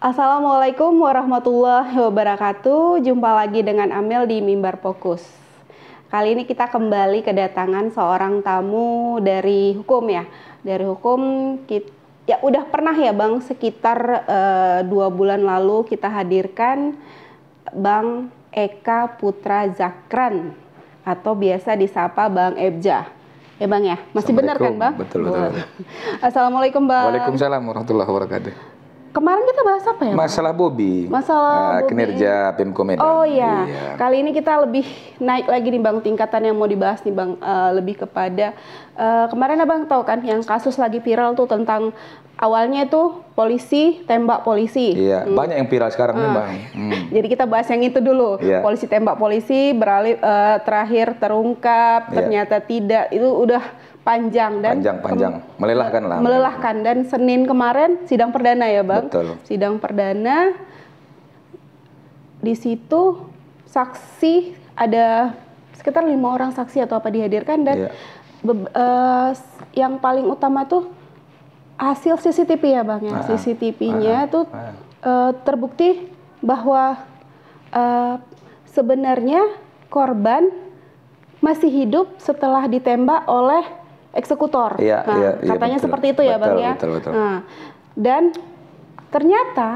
Assalamualaikum warahmatullahi wabarakatuh. Jumpa lagi dengan Amel di Mimbar Fokus. Kali ini kita kembali kedatangan seorang tamu dari hukum ya. Dari hukum kita ya udah pernah ya Bang sekitar uh, dua bulan lalu kita hadirkan Bang Eka Putra Zakran atau biasa disapa Bang Ebja. Ya Bang ya, masih benar kan Bang? Betul betul. betul. Assalamualaikum Bang. Waalaikumsalam warahmatullahi wabarakatuh. Kemarin kita bahas apa ya? Masalah Bobi. Masalah uh, ah, Bobby. kinerja Pemko Medan. Oh iya. iya. Kali ini kita lebih naik lagi nih Bang tingkatan yang mau dibahas nih Bang uh, lebih kepada uh, kemarin Abang tahu kan yang kasus lagi viral tuh tentang awalnya itu polisi tembak polisi. Iya, hmm. banyak yang viral sekarang nih ah. Bang. Hmm. Jadi kita bahas yang itu dulu. Yeah. Polisi tembak polisi beralih uh, terakhir terungkap, iya. ternyata yeah. tidak. Itu udah panjang dan panjang panjang melelahkan lah melelahkan dan Senin kemarin sidang perdana ya bang Betul. sidang perdana di situ saksi ada sekitar lima orang saksi atau apa dihadirkan dan yeah. Iya. Eh, uh, yang paling utama tuh hasil CCTV ya bang ya ah, ah. CCTV-nya ah, tuh Uh, terbukti bahwa uh, sebenarnya korban masih hidup setelah ditembak oleh eksekutor. Ya, nah, ya, katanya betul. seperti itu ya betul, bang ya. Betul, betul. Nah, dan ternyata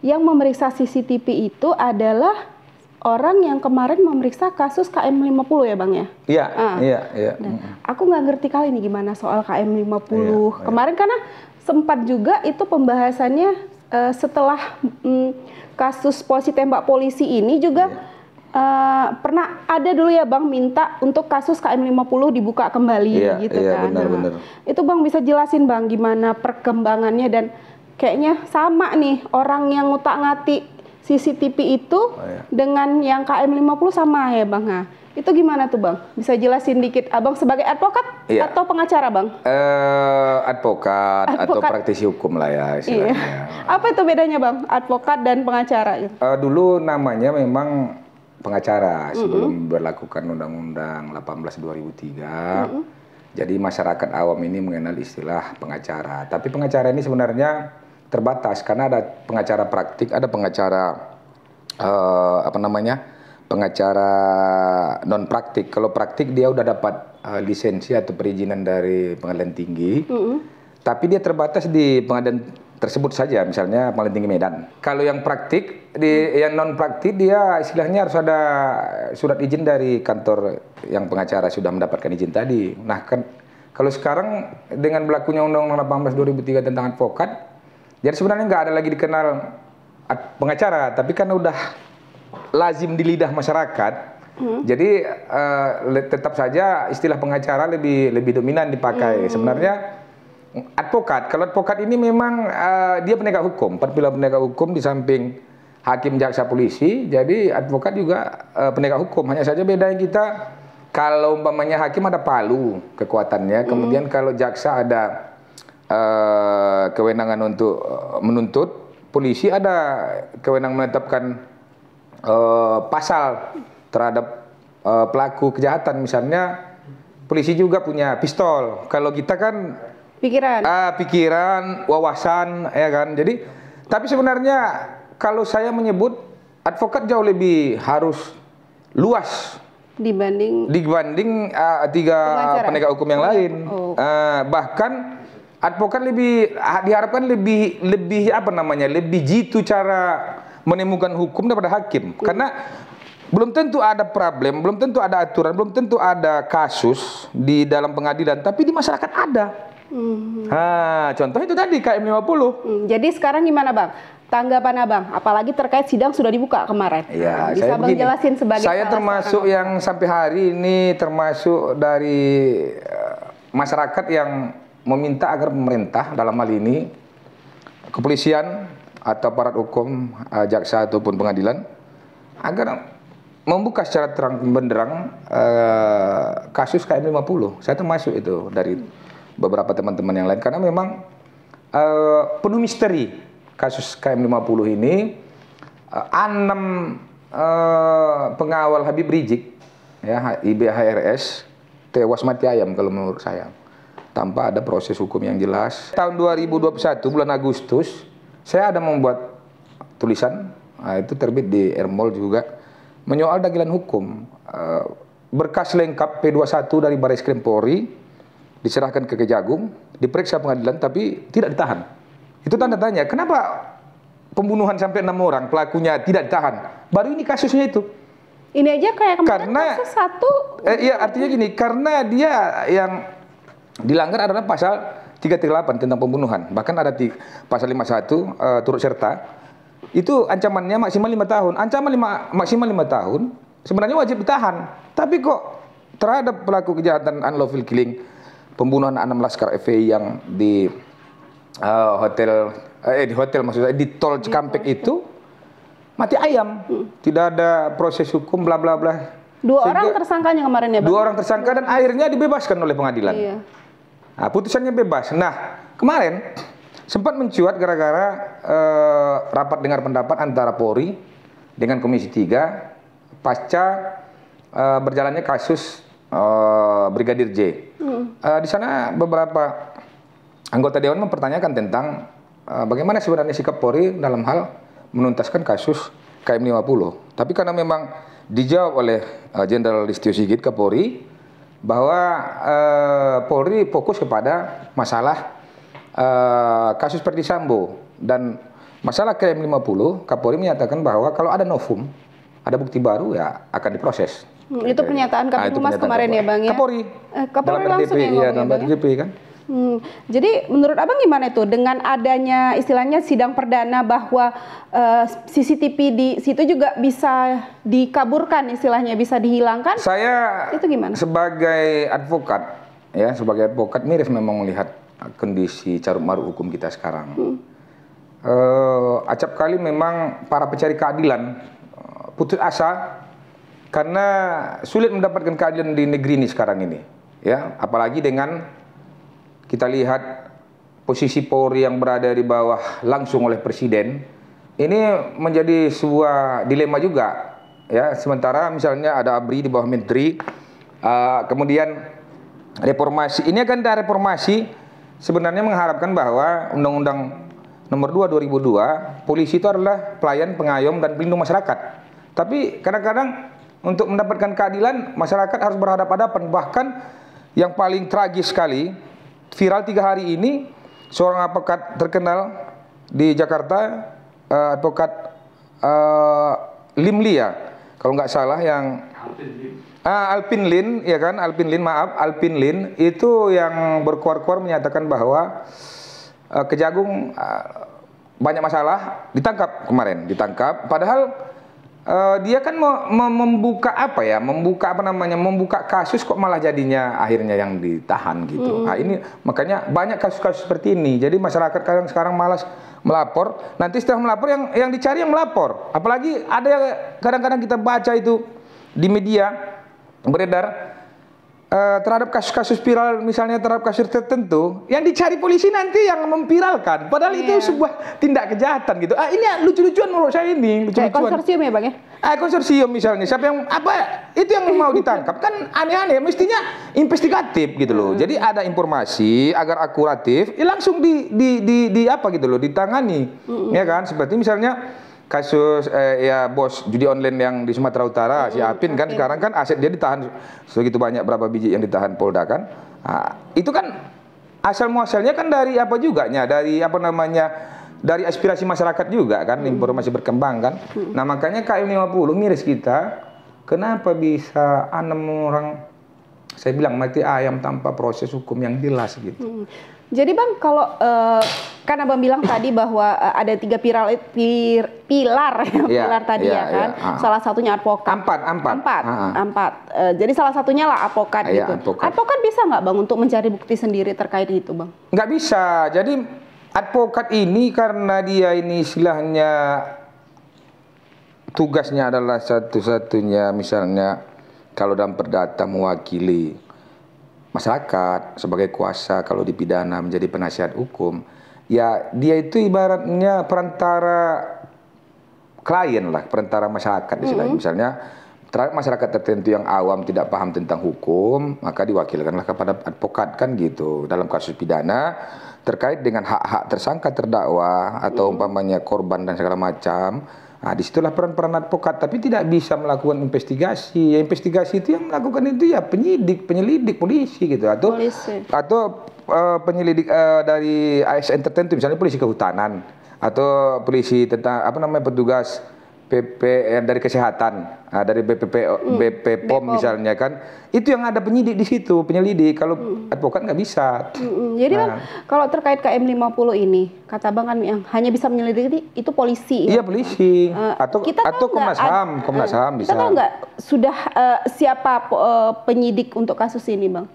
yang memeriksa CCTV itu adalah orang yang kemarin memeriksa kasus KM50 ya Bang ya? Iya, ah. iya, iya. Aku nggak ngerti kali ini gimana soal KM50. Ya, iya. kemarin ya. karena sempat juga itu pembahasannya uh, setelah mm, kasus polisi tembak polisi ini juga ya Eh, pernah ada dulu ya Bang minta untuk kasus KM50 dibuka kembali iya, gitu iya, kan. Benar, nah, benar. Itu Bang bisa jelasin Bang gimana perkembangannya dan kayaknya sama nih orang yang ngutak ngati CCTV itu oh, iya. dengan yang KM50 sama ya Bang. Nah, itu gimana tuh Bang? Bisa jelasin dikit Abang sebagai advokat iya. atau pengacara Bang? Eh advokat, advokat atau praktisi hukum lah ya Iya. Apa itu bedanya Bang? Advokat dan pengacara? Uh, dulu namanya memang pengacara sebelum mm -hmm. berlakukan Undang-Undang 18 2003. Mm -hmm. Jadi masyarakat awam ini mengenal istilah pengacara. Tapi pengacara ini sebenarnya terbatas karena ada pengacara praktik, ada pengacara uh, apa namanya? pengacara non praktik. Kalau praktik dia udah dapat uh, lisensi atau perizinan dari pengadilan tinggi. Mm -hmm. Tapi dia terbatas di pengadilan tersebut saja misalnya paling tinggi Medan. Kalau yang praktik di yang non praktik dia istilahnya harus ada surat izin dari kantor yang pengacara sudah mendapatkan izin tadi. Nah kan kalau sekarang dengan berlakunya Undang-Undang 18 2003 tentang advokat, jadi sebenarnya nggak ada lagi dikenal pengacara, tapi kan udah lazim di lidah masyarakat. Hmm. Jadi uh, tetap saja istilah pengacara lebih lebih dominan dipakai. Hmm. Sebenarnya advokat. Kalau advokat ini memang uh, dia penegak hukum, perpilah penegak hukum di samping hakim, jaksa, polisi. Jadi advokat juga uh, penegak hukum. Hanya saja bedanya kita kalau umpamanya hakim ada palu kekuatannya, hmm. kemudian mm. kalau jaksa ada uh, kewenangan untuk menuntut, polisi ada kewenangan menetapkan uh, pasal terhadap uh, pelaku kejahatan misalnya polisi juga punya pistol. Kalau kita kan pikiran uh, pikiran wawasan ya kan jadi tapi sebenarnya kalau saya menyebut advokat jauh lebih harus luas dibanding dibanding uh, tiga pengacara. penegak hukum yang oh, iya. lain oh. uh, bahkan advokat lebih diharapkan lebih lebih apa namanya lebih jitu cara menemukan hukum daripada hakim hmm. karena belum tentu ada problem, belum tentu ada aturan, belum tentu ada kasus di dalam pengadilan, tapi di masyarakat ada. Hmm. Ha, ah, contoh itu tadi KM50. Hmm, jadi sekarang gimana Bang? Tanggapan Abang, apalagi terkait sidang sudah dibuka kemarin. Iya, Bisa saya Abang begini, jelasin sebagai Saya termasuk yang yang sampai hari ini termasuk dari eh, masyarakat yang meminta agar pemerintah dalam hal ini kepolisian atau aparat hukum, uh, jaksa ataupun pengadilan agar membuka secara terang benderang uh, kasus KM50. Saya termasuk itu dari hmm beberapa teman-teman yang lain karena memang uh, penuh misteri kasus KM50 ini uh, enam uh, pengawal Habib Rizik ya IBHRS tewas mati ayam kalau menurut saya tanpa ada proses hukum yang jelas. Tahun 2021 bulan Agustus saya ada membuat tulisan nah, itu terbit di Ermol juga menyoal dagilan hukum berkas lengkap P21 dari Baris Krim Polri diserahkan ke Kejagung, diperiksa pengadilan tapi tidak ditahan. Itu tanda tanya, kenapa pembunuhan sampai enam orang pelakunya tidak ditahan? Baru ini kasusnya itu. Ini aja kayak kemarin karena, kasus satu. Eh, iya artinya gini, karena dia yang dilanggar adalah pasal 338 tentang pembunuhan. Bahkan ada di pasal 51 uh, eh, turut serta itu ancamannya maksimal lima tahun. Ancaman lima, maksimal lima tahun sebenarnya wajib ditahan. Tapi kok terhadap pelaku kejahatan unlawful killing pembunuhan enam laskar FPI yang di uh, hotel eh di hotel maksud saya di tol Cikampek itu ya. mati ayam. Hmm. Tidak ada proses hukum bla bla bla. Dua Sehingga, orang tersangkanya kemarin ya, Dua orang tersangka dan akhirnya dibebaskan oleh pengadilan. Iya. Nah, putusannya bebas. Nah, kemarin sempat mencuat gara-gara eh, rapat dengar pendapat antara Polri dengan Komisi 3 pasca eh, berjalannya kasus eh, Brigadir J. Hmm. Uh, di sana beberapa anggota dewan mempertanyakan tentang uh, bagaimana sebenarnya sikap Polri dalam hal menuntaskan kasus KM 50. Tapi karena memang dijawab oleh eh, Jenderal uh, Listio Sigit Kapolri bahwa uh, Polri fokus kepada masalah uh, kasus Perdi Sambo dan masalah KM 50 Kapolri menyatakan bahwa kalau ada novum, ada bukti baru ya akan diproses. Hmm, itu pernyataan ah, Kapolri ah, Humas kemarin ya Bang ya? Kapolri. Eh, Kapolri dalam langsung RTP, ya, iya, ya dalam ya? RTP kan. Hmm. Jadi menurut abang gimana itu dengan adanya istilahnya sidang perdana bahwa uh, eh, CCTV di situ juga bisa dikaburkan istilahnya bisa dihilangkan? Saya itu gimana? Sebagai advokat ya sebagai advokat miris memang melihat kondisi carut marut hukum kita sekarang. Hmm. Uh, acap kali memang para pencari keadilan eh, putus asa karena sulit mendapatkan keadilan di negeri ini sekarang ini ya apalagi dengan kita lihat posisi Polri yang berada di bawah langsung oleh presiden ini menjadi sebuah dilema juga ya sementara misalnya ada ABRI di bawah menteri uh, kemudian reformasi ini akan ada reformasi sebenarnya mengharapkan bahwa undang-undang nomor 2 2002 polisi itu adalah pelayan pengayom dan pelindung masyarakat tapi kadang-kadang untuk mendapatkan keadilan, masyarakat harus berhadapan-hadapan. Bahkan yang paling tragis sekali, viral tiga hari ini, seorang advokat terkenal di Jakarta, uh, advokat uh, eh, Limli ya, kalau nggak salah yang Uh, Alpin Lin, ya kan? Alpin Lin, maaf, Alpin Lin itu yang berkuar-kuar menyatakan bahwa uh, Kejagung uh, banyak masalah, ditangkap kemarin, ditangkap. Padahal uh, dia kan me me membuka apa ya, membuka apa namanya, membuka kasus kok malah jadinya akhirnya yang ditahan gitu. hmm. Nah ini makanya banyak kasus-kasus seperti ini. Jadi masyarakat kadang sekarang malas melapor. Nanti setelah melapor yang yang dicari yang melapor. Apalagi ada yang kadang-kadang kita baca itu di media beredar Eh, terhadap kasus-kasus viral misalnya terhadap kasus tertentu yang dicari polisi nanti yang memviralkan padahal yeah. itu iya. sebuah tindak kejahatan gitu ah ini lucu-lucuan menurut saya ini lucu-lucuan eh, konsorsium ya bang ya ah konsorsium misalnya siapa yang apa itu yang mau ditangkap kan aneh-aneh mestinya investigatif gitu loh hmm. jadi ada informasi agar akuratif ya langsung di, di di di apa gitu loh ditangani hmm. ya kan seperti misalnya kasus eh, ya bos judi online yang di Sumatera Utara hmm, si Apin kan Apin. sekarang kan aset dia ditahan segitu banyak berapa biji yang ditahan Polda kan nah, itu kan asal muasalnya kan dari apa juga nya dari apa namanya dari aspirasi masyarakat juga kan hmm. informasi berkembang kan hmm. nah makanya KM 50 miris kita kenapa bisa enam orang saya bilang mati ayam tanpa proses hukum yang jelas gitu hmm. Jadi bang kalau uh, eh, karena bang bilang tadi bahwa uh, ada tiga pilar pir, pilar yeah, iya, pilar tadi ya, ya kan, yeah, iya, uh. salah satunya advokat. Empat, empat, empat, uh, empat. Uh, jadi salah satunya lah advokat iya, gitu. Advokat. advokat bisa nggak bang untuk mencari bukti sendiri terkait itu bang? Nggak bisa. Jadi advokat ini karena dia ini istilahnya tugasnya adalah satu-satunya misalnya kalau dalam perdata mewakili masyarakat sebagai kuasa kalau dipidana menjadi penasihat hukum ya dia itu ibaratnya perantara klien lah perantara masyarakat di mm-hmm. misalnya masyarakat tertentu yang awam tidak paham tentang hukum maka diwakilkanlah kepada advokat kan gitu dalam kasus pidana terkait dengan hak-hak tersangka terdakwa atau mm-hmm. umpamanya korban dan segala macam Nah, disitulah peran-peran advokat, tapi tidak bisa melakukan investigasi. Ya, investigasi itu yang melakukan itu ya penyidik, penyelidik, polisi gitu, atau polisi. atau uh, penyelidik uh, dari ASN tertentu, misalnya polisi kehutanan atau polisi tentang apa namanya petugas BP eh, dari kesehatan, nah, dari BPP oh, mm. BPOM misalnya kan, itu yang ada penyidik di situ, penyelidik. Kalau mm. advokat nggak bisa. Mm Jadi nah. bang, kalau terkait KM 50 ini, kata bang kan yang hanya bisa menyelidiki itu polisi. Ya? Iya ya, polisi. Uh, atau kita atau Komnas HAM, Komnas eh, HAM bisa. Kita tahu nggak sudah uh, siapa uh, penyidik untuk kasus ini bang?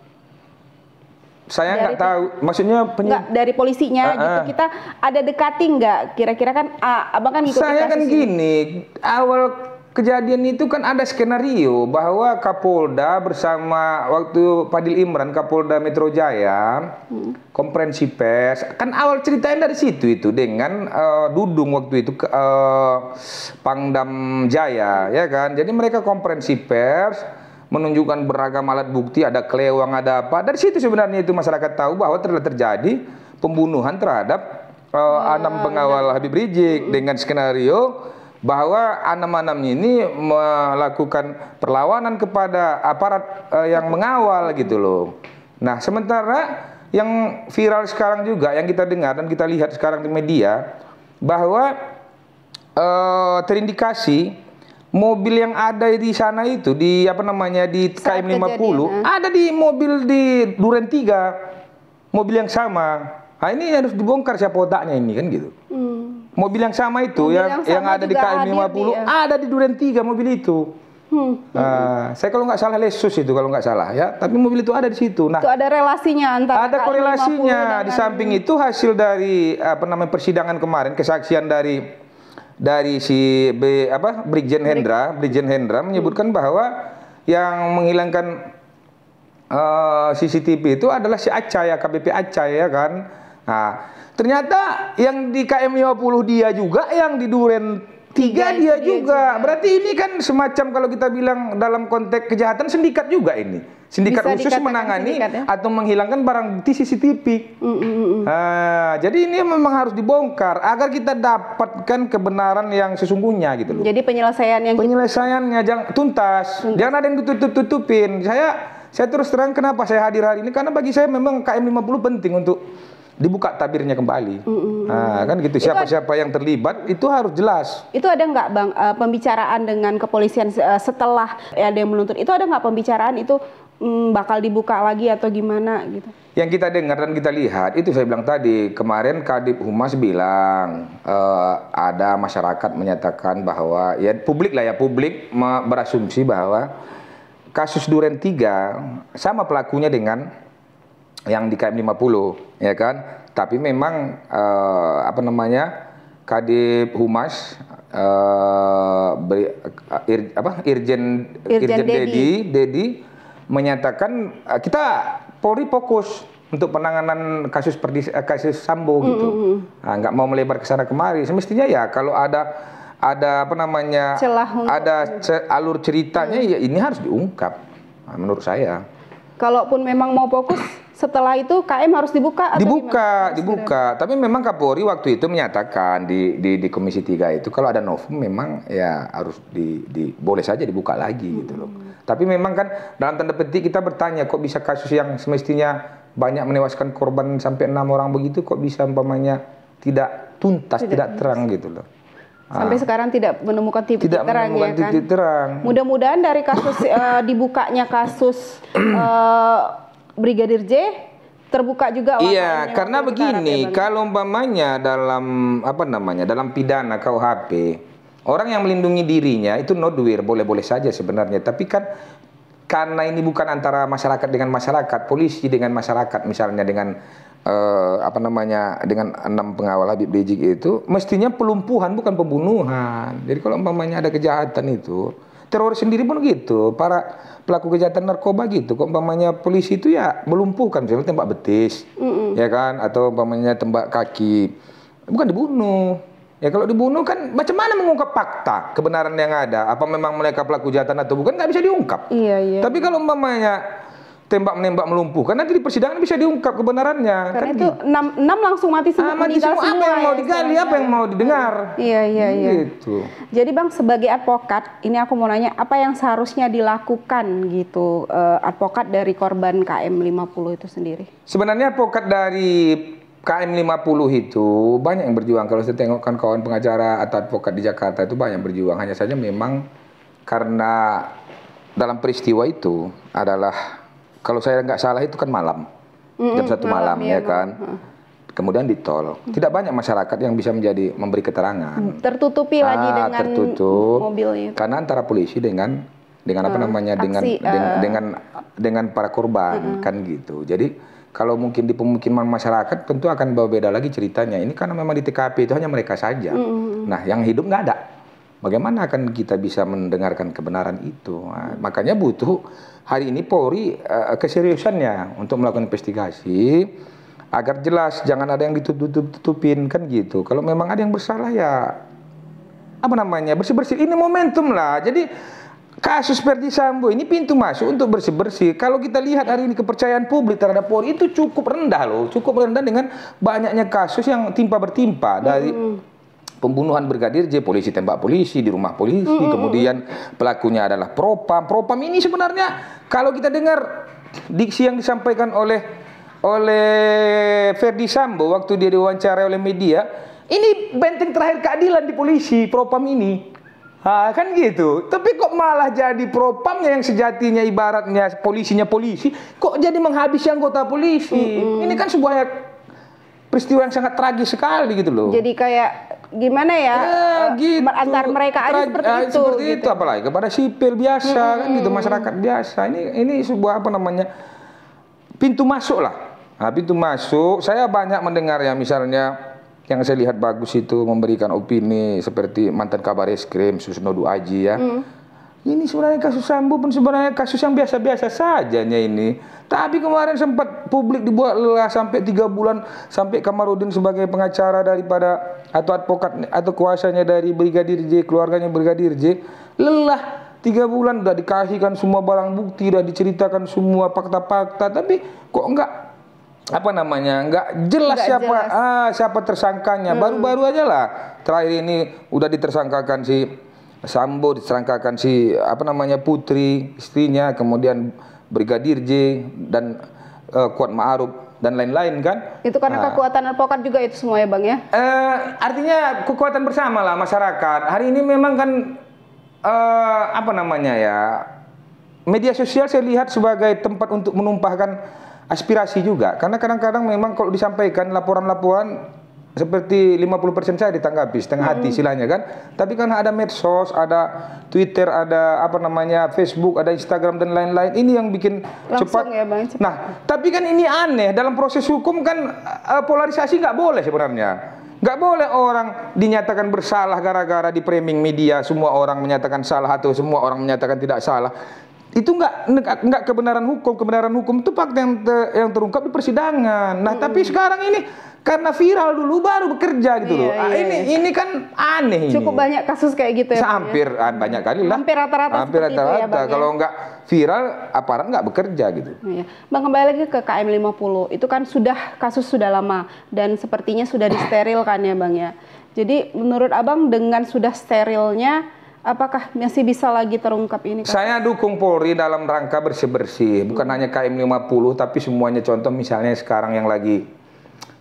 saya nggak tahu maksudnya penyid... nggak dari polisinya uh-uh. gitu ah. kita ada dekati nggak kira-kira kan uh, abang kan gitu saya kan gini awal kejadian itu kan ada skenario bahwa Kapolda bersama waktu Padil Imran Kapolda Metro Jaya hmm. konferensi pers kan awal ceritanya dari situ itu dengan uh, Dudung waktu itu uh, Pangdam Jaya ya kan jadi mereka konferensi pers menunjukkan beragam alat bukti, ada kelewang, ada apa. Dari situ sebenarnya itu masyarakat tahu bahwa telah terjadi pembunuhan terhadap uh, enam pengawal Habib Rizik dengan skenario bahwa enam enam ini melakukan perlawanan kepada aparat uh, yang mengawal gitu loh. Nah, sementara yang viral sekarang juga yang kita dengar dan kita lihat sekarang di media bahwa uh, terindikasi mobil yang ada di sana itu di apa namanya di KM 50 ah. ada di mobil di Duren 3 mobil yang sama. Nah, ini harus dibongkar siapa otaknya ini kan gitu. Hmm. Mobil yang sama itu mobil yang yang, yang ada di KM 50 ada di Duren 3 mobil itu. Hmm. Nah, saya kalau nggak salah Lesus itu kalau nggak salah ya, tapi mobil itu ada di situ. Nah, itu ada relasinya antara ada korelasinya. Di samping itu hasil dari apa namanya persidangan kemarin, kesaksian dari dari si B, apa Brigjen Hendra, Brigjen Hendra menyebutkan hmm. bahwa yang menghilangkan uh, eh, CCTV itu adalah si ya KBP ya kan. Nah, ternyata yang di KM 50 dia juga yang di Duren Tiga, iya, dia, dia juga. juga. Berarti ini kan semacam kalau kita bilang dalam konteks kejahatan sindikat juga ini. Sindikat Bisa khusus menangani sindikat, ya? atau menghilangkan barang bukti CCTV. Uh, mm, uh, mm, uh. Mm, nah, jadi ini memang harus dibongkar agar kita dapatkan kebenaran yang sesungguhnya gitu loh. Jadi penyelesaian yang penyelesaiannya jangan tuntas. tuntas. Jangan ada yang ditutup-tutupin. Saya saya terus terang kenapa saya hadir hari ini karena bagi saya memang KM 50 penting untuk dibuka tabirnya kembali. Mm -hmm. Nah, kan gitu. Siapa-siapa yang terlibat itu harus jelas. Itu ada nggak bang uh, pembicaraan dengan kepolisian uh, setelah ada yang menuntut? Itu ada nggak pembicaraan itu mm, bakal dibuka lagi atau gimana gitu? Yang kita dengar dan kita lihat itu saya bilang tadi kemarin Kadip Humas bilang uh, ada masyarakat menyatakan bahwa ya publik lah ya publik berasumsi bahwa kasus Duren 3 sama pelakunya dengan yang di KM 50 ya kan. Tapi memang uh, apa namanya? Kadip Humas eh, uh, ir, apa Irjen Irjen, Dedi Dedi menyatakan eh, kita Polri fokus untuk penanganan kasus perdis, eh, kasus Sambo gitu. Mm -hmm. Nah, nggak mau melebar ke sana kemari. Semestinya ya kalau ada ada apa namanya celah ada ce alur ceritanya mm. ya ini harus diungkap. Nah, menurut saya. Kalaupun memang mau fokus setelah itu KM harus dibuka atau dibuka gimana? dibuka tapi memang Kapolri waktu itu menyatakan di, di di Komisi 3 itu kalau ada novum memang ya harus di, di boleh saja dibuka lagi hmm. gitu loh hmm. tapi memang kan dalam tanda petik kita bertanya kok bisa kasus yang semestinya banyak menewaskan korban sampai enam orang begitu kok bisa umpamanya tidak tuntas tidak, tidak terang gitu loh ah. sampai ah. sekarang tidak menemukan titik tidak terang ya menemukan ya titik kan. terang. Mudah-mudahan dari kasus uh, dibukanya kasus uh, Brigadir J terbuka juga Iya, karena begini, kalau umpamanya dalam apa namanya? dalam pidana KUHP, orang yang melindungi dirinya itu nodwir boleh-boleh saja sebenarnya, tapi kan karena ini bukan antara masyarakat dengan masyarakat, polisi dengan masyarakat misalnya dengan eh, apa namanya dengan enam pengawal Habib Rizik itu mestinya pelumpuhan bukan pembunuhan. Jadi kalau umpamanya ada kejahatan itu teroris sendiri pun gitu. Para pelaku kejahatan narkoba gitu. Kok umpamanya polisi itu ya melumpuhkan, misalnya tembak betis, mm -mm. ya kan? Atau umpamanya tembak kaki, bukan dibunuh. Ya kalau dibunuh kan macam mana mengungkap fakta kebenaran yang ada? Apa memang mereka pelaku kejahatan atau bukan? Nggak bisa diungkap. Iya, iya. Tapi kalau umpamanya tembak menembak melumpuhkan nanti di persidangan bisa diungkap kebenarannya karena kan itu gitu. enam, enam langsung mati semua ah, mati semua, apa yang mau ya, digali apa yang mau didengar iya iya iya gitu jadi bang sebagai advokat ini aku mau nanya apa yang seharusnya dilakukan gitu eh, advokat dari korban KM 50 itu sendiri sebenarnya advokat dari KM 50 itu banyak yang berjuang kalau saya tengokkan kawan pengacara atau advokat di Jakarta itu banyak berjuang hanya saja memang karena dalam peristiwa itu adalah kalau saya nggak salah itu kan malam mm-hmm, jam satu malam, malam iya, ya, kan kemudian di tol tidak banyak masyarakat yang bisa menjadi memberi keterangan mm, tertutupi ah, lagi dengan tertutup mobil itu. karena antara polisi dengan dengan apa ah, namanya aksi, dengan uh, eh. dengan dengan dengan para korban mm-hmm. kan gitu jadi kalau mungkin di pemukiman masyarakat tentu akan berbeda lagi ceritanya. Ini karena memang di TKP itu hanya mereka saja. Mm -hmm. Nah, yang hidup nggak ada. Bagaimana akan kita bisa mendengarkan kebenaran itu? Nah, makanya butuh hari ini Polri uh, keseriusannya untuk melakukan investigasi agar jelas jangan ada yang ditutup-tutupin kan gitu. Kalau memang ada yang bersalah ya apa namanya bersih-bersih. Ini momentum lah. Jadi kasus Ferdi Sambo ini pintu masuk untuk bersih-bersih. Kalau kita lihat hari ini kepercayaan publik terhadap Polri itu cukup rendah loh, cukup rendah dengan banyaknya kasus yang timpa bertimpa dari hmm pembunuhan brigadir J polisi tembak polisi di rumah polisi -hmm. kemudian pelakunya adalah propam propam ini sebenarnya kalau kita dengar diksi yang disampaikan oleh oleh Ferdi Sambo waktu dia diwawancara oleh media ini benteng terakhir keadilan di polisi propam ini ha, kan gitu tapi kok malah jadi propamnya yang sejatinya ibaratnya polisinya polisi kok jadi menghabisi anggota polisi mm -hmm. ini kan sebuah peristiwa yang sangat tragis sekali gitu loh. Jadi kayak gimana ya, ya eh, gitu. antar mereka aja eh, seperti itu. Seperti gitu. itu apalagi kepada sipil biasa hmm. kan gitu hmm. masyarakat biasa. Ini ini sebuah apa namanya pintu masuk lah. Nah, pintu masuk. Saya banyak mendengar ya misalnya yang saya lihat bagus itu memberikan opini seperti mantan kabar krim Susno Duaji ya. Hmm ini sebenarnya kasus Sambo pun sebenarnya kasus yang biasa-biasa sajanya ini. Tapi kemarin sempat publik dibuat lelah sampai tiga bulan sampai Kamarudin sebagai pengacara daripada atau advokat atau kuasanya dari Brigadir J, keluarganya Brigadir J, lelah tiga bulan udah dikasihkan semua barang bukti, udah diceritakan semua fakta-fakta, tapi kok enggak apa namanya enggak jelas nggak siapa jelas. Ah, siapa tersangkanya hmm. baru-baru hmm. aja lah terakhir ini udah ditersangkakan si Sambo diserangkakan si apa namanya putri istrinya kemudian brigadir J dan uh, Kuat Ma'ruf dan lain-lain kan itu karena nah. kekuatan advokat juga itu semua ya bang ya uh, artinya kekuatan bersama lah masyarakat hari ini memang kan uh, apa namanya ya media sosial saya lihat sebagai tempat untuk menumpahkan aspirasi juga karena kadang-kadang memang kalau disampaikan laporan-laporan seperti 50% saya ditanggapi setengah hati hmm. silahnya kan tapi kan ada medsos ada Twitter ada apa namanya Facebook ada Instagram dan lain-lain ini yang bikin Langsung cepat ya bang, cepat. nah tapi kan ini aneh dalam proses hukum kan eh, polarisasi nggak boleh sebenarnya nggak boleh orang dinyatakan bersalah gara-gara di framing media semua orang menyatakan salah atau semua orang menyatakan tidak salah itu enggak enggak kebenaran hukum kebenaran hukum itu fakta yang ter, yang terungkap di persidangan nah -hmm. tapi sekarang ini karena viral dulu baru bekerja gitu iya, loh ah, iya, ini iya. ini kan aneh cukup ini. banyak kasus kayak gitu ya, ya? hampir ya? banyak kali lah hampir rata-rata hampir ya, rata-rata ya, kalau enggak nggak viral aparat enggak bekerja gitu iya. bang kembali lagi ke KM 50 itu kan sudah kasus sudah lama dan sepertinya sudah disterilkan ya bang ya jadi menurut abang dengan sudah sterilnya Apakah masih bisa lagi terungkap ini? Kak? Saya dukung Polri dalam rangka bersih-bersih, bukan hmm. hanya KM50 tapi semuanya contoh misalnya sekarang yang lagi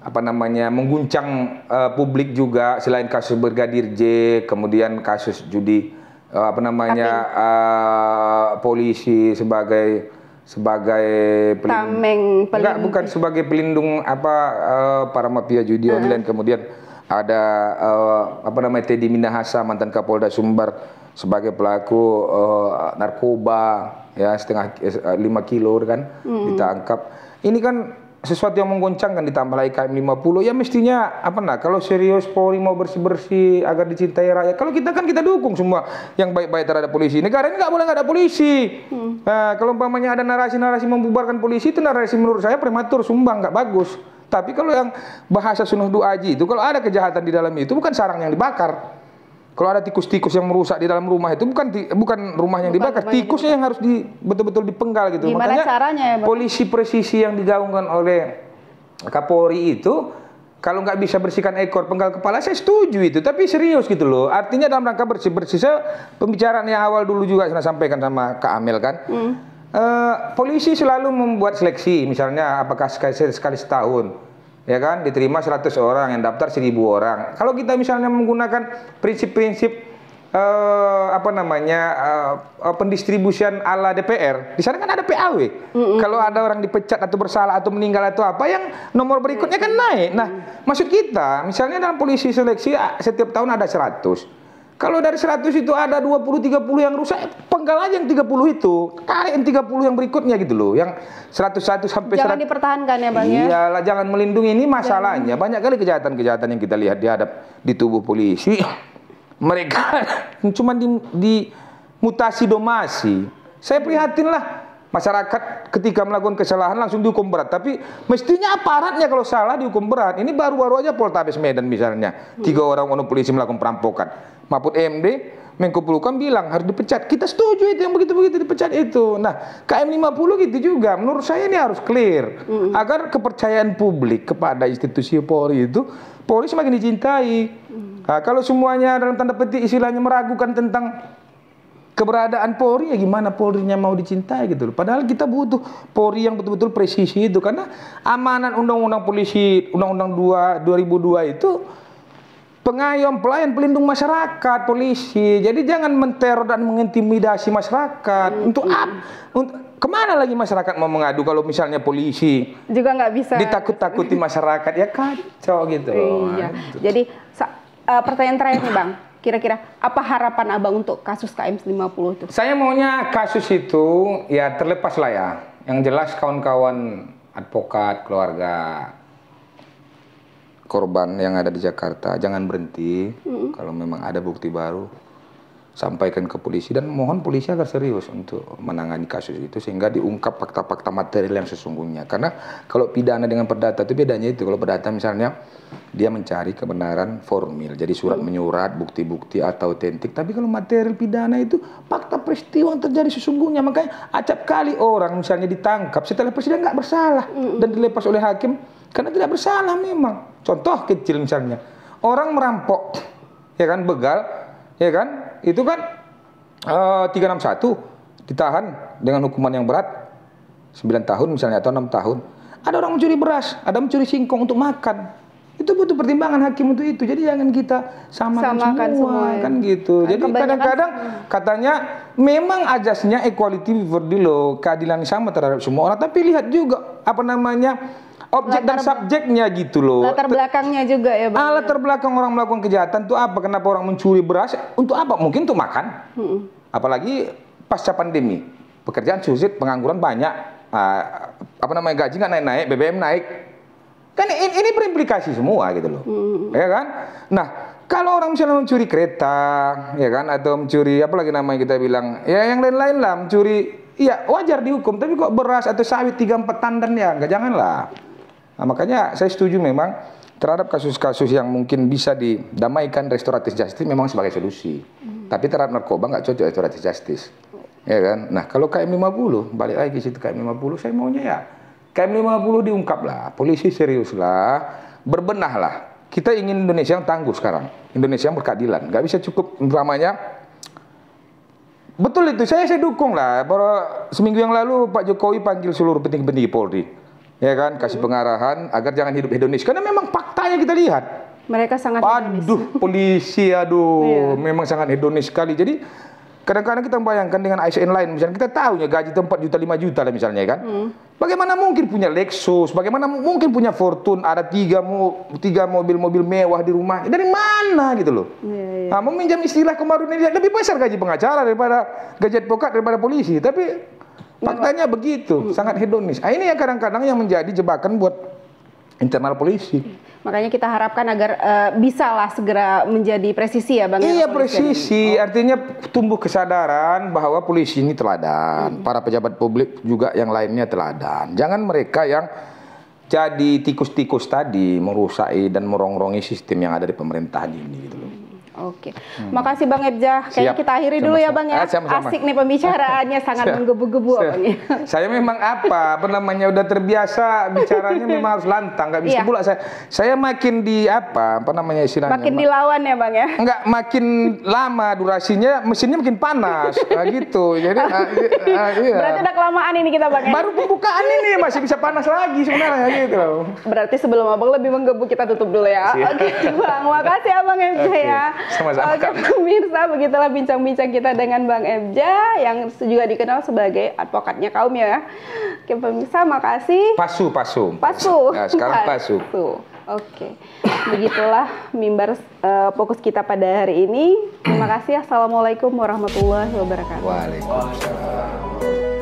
apa namanya mengguncang uh, publik juga selain kasus bergadir J, kemudian kasus judi uh, apa namanya uh, polisi sebagai sebagai pelindung, Tameng pelindung. Enggak, bukan sebagai pelindung apa uh, para mafia judi uh -huh. online kemudian ada uh, apa namanya Teddy Minahasa mantan Kapolda Sumbar sebagai pelaku uh, narkoba ya setengah eh, lima kilo kan mm ditangkap. Ini kan sesuatu yang menggoncangkan ditambah lagi KM 50 ya mestinya apa nah kalau serius Polri mau bersih-bersih agar dicintai rakyat kalau kita kan kita dukung semua yang baik-baik terhadap polisi negara ini nggak boleh nggak ada polisi hmm. nah, kalau umpamanya ada narasi-narasi membubarkan polisi itu narasi menurut saya prematur sumbang nggak bagus tapi kalau yang bahasa sunnah aji itu, kalau ada kejahatan di dalam itu bukan sarang yang dibakar. Kalau ada tikus-tikus yang merusak di dalam rumah itu bukan bukan rumah yang bukan dibakar, tikusnya yang, harus di, betul-betul dipenggal gitu. Gimana Makanya caranya ya, polisi presisi yang digaungkan oleh Kapolri itu kalau nggak bisa bersihkan ekor penggal kepala saya setuju itu tapi serius gitu loh artinya dalam rangka bersih bersih saya pembicaraan yang awal dulu juga saya sampaikan sama Kak Amel kan hmm Uh, polisi selalu membuat seleksi, misalnya apakah sekali, sekali setahun, ya kan, diterima 100 orang, yang daftar 1000 orang. Kalau kita misalnya menggunakan prinsip-prinsip uh, apa namanya uh, pendistribusian ala DPR, di sana kan ada PAW. Mm -hmm. Kalau ada orang dipecat atau bersalah atau meninggal atau apa, yang nomor berikutnya kan naik. Nah, maksud kita, misalnya dalam polisi seleksi setiap tahun ada 100 kalau dari 100 itu ada 20 30 yang rusak, penggal aja yang 30 itu. Kali yang 30 yang berikutnya gitu loh. Yang 101 sampai Jangan 100. dipertahankan ya, Bang ya. Iyalah, jangan melindungi ini masalahnya. Jangan. Banyak kali kejahatan-kejahatan yang kita lihat dihadap di tubuh polisi. Mereka cuma di, di mutasi domasi. Saya prihatinlah masyarakat ketika melakukan kesalahan langsung dihukum berat. Tapi mestinya aparatnya kalau salah dihukum berat. Ini baru-baru aja Poltabes Medan misalnya. Tiga orang orang polisi melakukan perampokan Mahfud MD Menko Polhukam bilang harus dipecat. Kita setuju itu yang begitu-begitu dipecat itu. Nah, KM50 gitu juga. Menurut saya ini harus clear agar kepercayaan publik kepada institusi Polri itu Polri semakin dicintai. Mm. Nah, kalau semuanya dalam tanda petik istilahnya meragukan tentang keberadaan Polri ya gimana polri nya mau dicintai gitu loh. Padahal kita butuh Polri yang betul-betul presisi itu karena amanan Undang-Undang Polisi Undang-Undang 2 2002 itu pengayom, pelayan, pelindung masyarakat, polisi. Jadi jangan menteror dan mengintimidasi masyarakat. -hmm. Untuk apa? Untuk kemana lagi masyarakat mau mengadu kalau misalnya polisi juga nggak bisa ditakut-takuti masyarakat ya kacau gitu. Iya. Jadi uh, pertanyaan terakhir nih bang. Kira-kira apa harapan abang untuk kasus KM 50 itu? Saya maunya kasus itu ya terlepas lah ya. Yang jelas kawan-kawan advokat, keluarga, korban yang ada di Jakarta jangan berhenti mm. kalau memang ada bukti baru sampaikan ke polisi dan mohon polisi agar serius untuk menangani kasus itu sehingga diungkap fakta-fakta material yang sesungguhnya karena kalau pidana dengan perdata itu bedanya itu kalau perdata misalnya dia mencari kebenaran formil jadi surat menyurat bukti-bukti atau autentik tapi kalau material pidana itu fakta peristiwa yang terjadi sesungguhnya makanya acap kali orang misalnya ditangkap setelah presiden nggak bersalah dan dilepas oleh hakim karena tidak bersalah memang. Contoh kecil misalnya, orang merampok, ya kan begal, ya kan? Itu kan e, eh, 361 ditahan dengan hukuman yang berat 9 tahun misalnya atau enam tahun. Ada orang mencuri beras, ada mencuri singkong untuk makan. Itu butuh pertimbangan hakim untuk itu. Jadi jangan kita samakan, samakan semua, semua ya. kan gitu. Kan Jadi kadang-kadang katanya memang ajasnya equality before the law, keadilan sama terhadap semua orang, tapi lihat juga apa namanya objek latar, dan subjeknya gitu loh. Latar belakangnya juga ya, Bang. Ah, ya? latar belakang orang melakukan kejahatan tuh apa? Kenapa orang mencuri beras? Untuk apa? Mungkin untuk makan. Hmm. Apalagi pasca pandemi, pekerjaan sulit, pengangguran banyak. Uh, apa namanya gaji nggak naik-naik, BBM naik. Kan ini, ini berimplikasi semua gitu loh. Hmm. Ya kan? Nah, kalau orang misalnya mencuri kereta, ya kan, atau mencuri apa lagi namanya kita bilang, ya yang lain-lain lah, mencuri, iya wajar dihukum. Tapi kok beras atau sawit tiga empat tandan ya, nggak janganlah. Nah, makanya saya setuju memang terhadap kasus-kasus yang mungkin bisa didamaikan restoratif justice memang sebagai solusi. Hmm. Tapi terhadap narkoba nggak cocok restoratif justice. Ya kan? Nah, kalau KM 50, balik lagi situ KM 50, saya maunya ya KM 50 lah polisi seriuslah, berbenahlah. Kita ingin Indonesia yang tangguh sekarang, Indonesia yang berkeadilan. Nggak bisa cukup dramanya Betul itu, saya saya dukung lah. Baru Seminggu yang lalu Pak Jokowi panggil seluruh petinggi-petinggi Polri ya kan kasih hmm. pengarahan agar jangan hidup hedonis karena memang faktanya kita lihat mereka sangat aduh hedonis. polisi aduh iya. memang sangat hedonis sekali jadi Kadang-kadang kita membayangkan dengan ASN lain, misalnya kita tahu ya gaji tempat juta lima juta lah misalnya ya kan. Hmm. Bagaimana mungkin punya Lexus, bagaimana mungkin punya Fortune, ada tiga mo tiga mobil-mobil mewah di rumah. Dari mana gitu loh. Yeah, yeah. Nah, meminjam istilah kemarin ini lebih besar gaji pengacara daripada gaji advokat daripada polisi. Tapi Iya, faktanya begitu, hmm. sangat hedonis. Nah, ini yang kadang-kadang yang menjadi jebakan buat internal polisi. Hmm. Makanya kita harapkan agar uh, eh, lah segera menjadi presisi ya Bang. Ya, iya presisi, oh. artinya tumbuh kesadaran bahwa polisi ini teladan, hmm. para pejabat publik juga yang lainnya teladan. Jangan mereka yang jadi tikus-tikus tadi merusak dan merongrongi sistem yang ada di pemerintahan ini gitu loh. Oke, hmm. makasih Bang Ebja. Kayaknya kita akhiri sama dulu ya Bang ya. Ah, sama -sama. Asik nih pembicaraannya, sangat menggebu-gebu ya. Saya memang apa, apa namanya udah terbiasa bicaranya memang harus lantang, nggak bisa iya. pula saya. Saya makin di apa, apa namanya istilahnya? Makin dilawan ya Bang ya? Enggak, makin lama durasinya, mesinnya makin panas, nah, gitu. Jadi, uh, iya. Berarti udah kelamaan ini kita Bang ya? Baru pembukaan ini masih bisa panas lagi sebenarnya gitu. Berarti sebelum abang lebih menggebu kita tutup dulu ya. Oke okay, Bang, makasih abang ya, Ebja okay. ya. Sama-sama. Oke, pemirsa, begitulah bincang-bincang kita dengan Bang Ebja yang juga dikenal sebagai advokatnya kaum ya. Oke, pemirsa, makasih. Pasu, pasu. Pasu. Nah, sekarang pasu. pasu. Oke, begitulah mimbar uh, fokus kita pada hari ini. Terima kasih. Assalamualaikum warahmatullahi wabarakatuh. Waalaikumsalam.